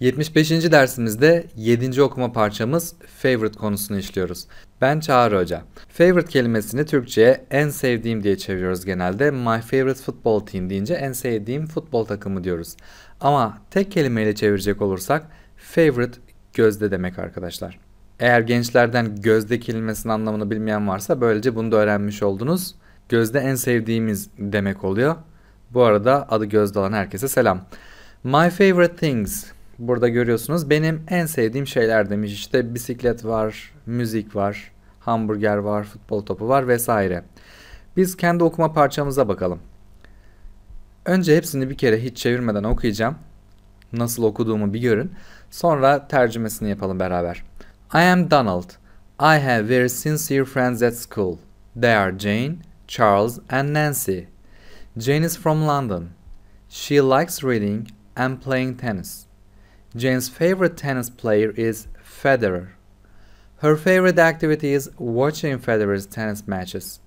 75. dersimizde 7. okuma parçamız favorite konusunu işliyoruz. Ben Çağrı Hoca. Favorite kelimesini Türkçe'ye en sevdiğim diye çeviriyoruz genelde. My favorite football team deyince en sevdiğim futbol takımı diyoruz. Ama tek kelimeyle çevirecek olursak favorite gözde demek arkadaşlar. Eğer gençlerden gözde kelimesinin anlamını bilmeyen varsa böylece bunu da öğrenmiş oldunuz. Gözde en sevdiğimiz demek oluyor. Bu arada adı gözde olan herkese selam. My favorite things Burada görüyorsunuz benim en sevdiğim şeyler demiş. İşte bisiklet var, müzik var, hamburger var, futbol topu var vesaire. Biz kendi okuma parçamıza bakalım. Önce hepsini bir kere hiç çevirmeden okuyacağım. Nasıl okuduğumu bir görün. Sonra tercümesini yapalım beraber. I am Donald. I have very sincere friends at school. They are Jane, Charles and Nancy. Jane is from London. She likes reading and playing tennis. Jane's favorite tennis player is Federer. Her favorite activity is watching Federer's tennis matches.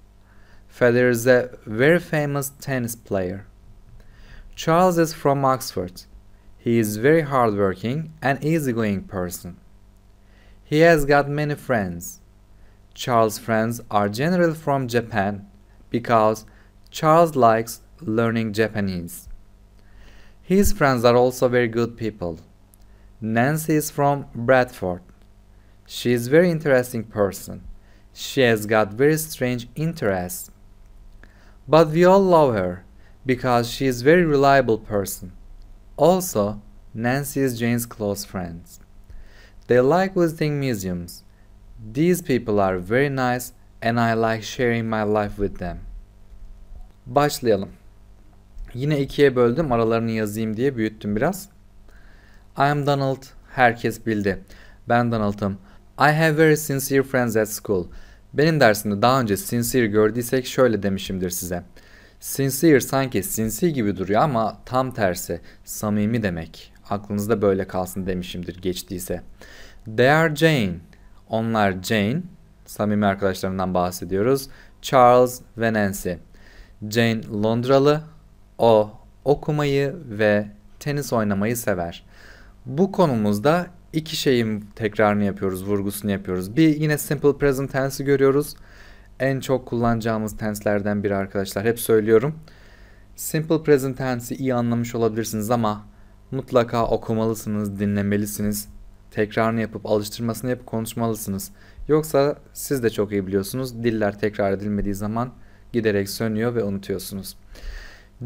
Federer is a very famous tennis player. Charles is from Oxford. He is very hardworking and easygoing person. He has got many friends. Charles' friends are generally from Japan because Charles likes learning Japanese. His friends are also very good people. Nancy is from Bradford. She is very interesting person. She has got very strange interests. But we all love her because she is very reliable person. Also, Nancy is Jane's close friends. They like visiting museums. These people are very nice and I like sharing my life with them. Başlayalım. Yine ikiye böldüm aralarını yazayım diye büyüttüm biraz. I am Donald. Herkes bildi. Ben Donald'ım. I have very sincere friends at school. Benim dersimde daha önce sincere gördüysek şöyle demişimdir size. Sincere sanki sinsi gibi duruyor ama tam tersi. Samimi demek. Aklınızda böyle kalsın demişimdir geçtiyse. They are Jane. Onlar Jane. Samimi arkadaşlarından bahsediyoruz. Charles ve Nancy. Jane Londralı. O okumayı ve tenis oynamayı sever. Bu konumuzda iki şeyin tekrarını yapıyoruz, vurgusunu yapıyoruz. Bir yine simple present tense'i görüyoruz. En çok kullanacağımız tenslerden biri arkadaşlar. Hep söylüyorum. Simple present tense'i iyi anlamış olabilirsiniz ama mutlaka okumalısınız, dinlemelisiniz. Tekrarını yapıp alıştırmasını yapıp konuşmalısınız. Yoksa siz de çok iyi biliyorsunuz. Diller tekrar edilmediği zaman giderek sönüyor ve unutuyorsunuz.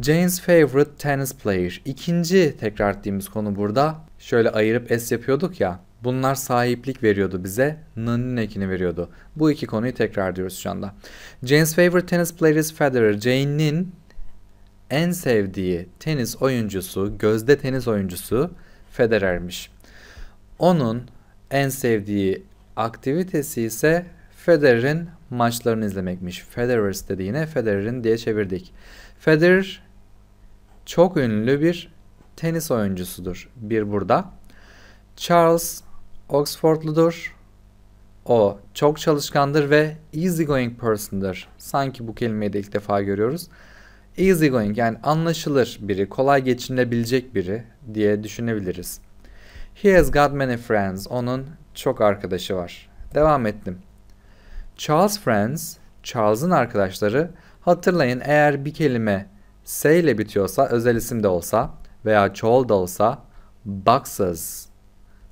Jane's favorite tennis player. İkinci tekrar ettiğimiz konu burada. Şöyle ayırıp S yapıyorduk ya. Bunlar sahiplik veriyordu bize. Nan'ın ekini veriyordu. Bu iki konuyu tekrar diyoruz şu anda. Jane's favorite tennis player is Federer. Jane'in en sevdiği tenis oyuncusu, gözde tenis oyuncusu Federer'miş. Onun en sevdiği aktivitesi ise Federer'in maçlarını izlemekmiş. Federer's dediğine Federer'in diye çevirdik. Federer çok ünlü bir tenis oyuncusudur. Bir burada. Charles Oxfordludur. O çok çalışkandır ve easygoing person'dır. Sanki bu kelimeyi de ilk defa görüyoruz. Easygoing yani anlaşılır biri, kolay geçinebilecek biri diye düşünebiliriz. He has got many friends. Onun çok arkadaşı var. Devam ettim. Charles friends, Charles'ın arkadaşları hatırlayın eğer bir kelime S ile bitiyorsa özel isim de olsa veya çoğul da olsa boxes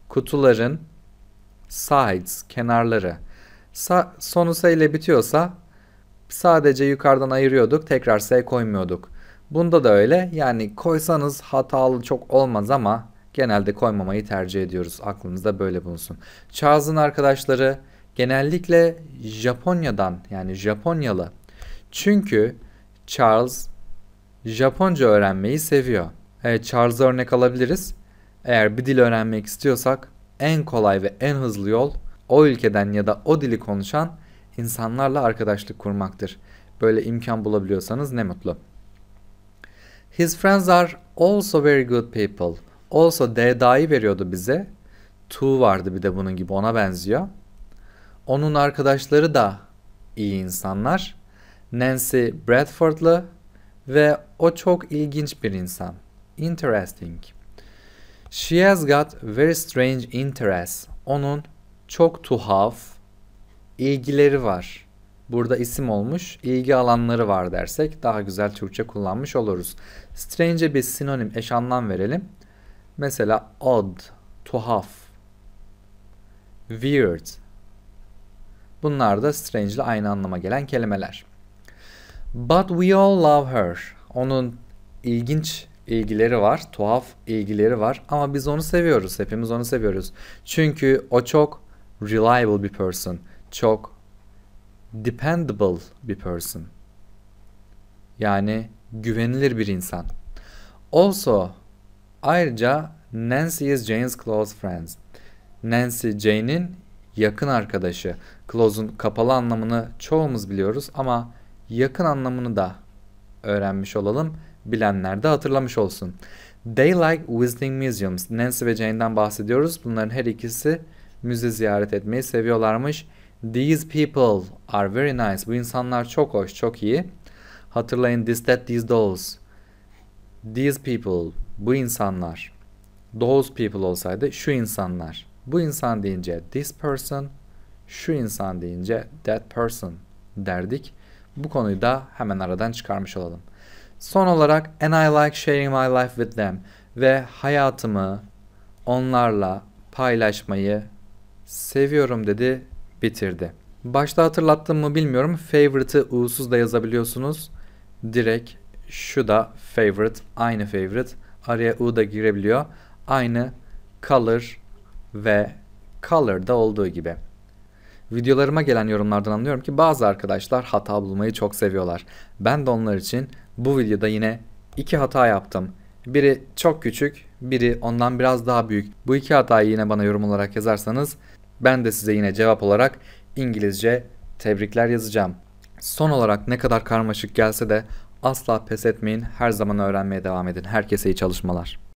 kutuların sides kenarları Sa sonu S ile bitiyorsa sadece yukarıdan ayırıyorduk tekrar S koymuyorduk. Bunda da öyle yani koysanız hatalı çok olmaz ama genelde koymamayı tercih ediyoruz. Aklınızda böyle bulunsun. Charles'ın arkadaşları genellikle Japonya'dan yani Japonyalı. Çünkü Charles Japonca öğrenmeyi seviyor. Evet, Charles'a örnek alabiliriz. Eğer bir dil öğrenmek istiyorsak en kolay ve en hızlı yol o ülkeden ya da o dili konuşan insanlarla arkadaşlık kurmaktır. Böyle imkan bulabiliyorsanız ne mutlu. His friends are also very good people. Also DDA'yı veriyordu bize. To vardı bir de bunun gibi ona benziyor. Onun arkadaşları da iyi insanlar. Nancy Bradford'lı ve o çok ilginç bir insan. Interesting. She has got very strange interests. Onun çok tuhaf ilgileri var. Burada isim olmuş, ilgi alanları var dersek daha güzel Türkçe kullanmış oluruz. Strange'e bir sinonim, eş anlam verelim. Mesela odd, tuhaf, weird, Bunlar da strange ile aynı anlama gelen kelimeler. But we all love her. Onun ilginç ilgileri var, tuhaf ilgileri var ama biz onu seviyoruz, hepimiz onu seviyoruz. Çünkü o çok reliable bir person, çok dependable bir person. Yani güvenilir bir insan. Also ayrıca Nancy is Jane's close friends. Nancy Jane'in yakın arkadaşı. Close'un kapalı anlamını çoğumuz biliyoruz ama yakın anlamını da öğrenmiş olalım. Bilenler de hatırlamış olsun. They like visiting museums. Nancy ve Jane'den bahsediyoruz. Bunların her ikisi müze ziyaret etmeyi seviyorlarmış. These people are very nice. Bu insanlar çok hoş, çok iyi. Hatırlayın this, that, these, dolls. These people, bu insanlar. Those people olsaydı şu insanlar bu insan deyince this person, şu insan deyince that person derdik. Bu konuyu da hemen aradan çıkarmış olalım. Son olarak and I like sharing my life with them ve hayatımı onlarla paylaşmayı seviyorum dedi bitirdi. Başta hatırlattım mı bilmiyorum. Favorite'ı u'suz da yazabiliyorsunuz. Direkt şu da favorite, aynı favorite. Araya u da girebiliyor. Aynı color, ve color'da olduğu gibi. Videolarıma gelen yorumlardan anlıyorum ki bazı arkadaşlar hata bulmayı çok seviyorlar. Ben de onlar için bu videoda yine iki hata yaptım. Biri çok küçük, biri ondan biraz daha büyük. Bu iki hatayı yine bana yorum olarak yazarsanız ben de size yine cevap olarak İngilizce tebrikler yazacağım. Son olarak ne kadar karmaşık gelse de asla pes etmeyin, her zaman öğrenmeye devam edin. Herkese iyi çalışmalar.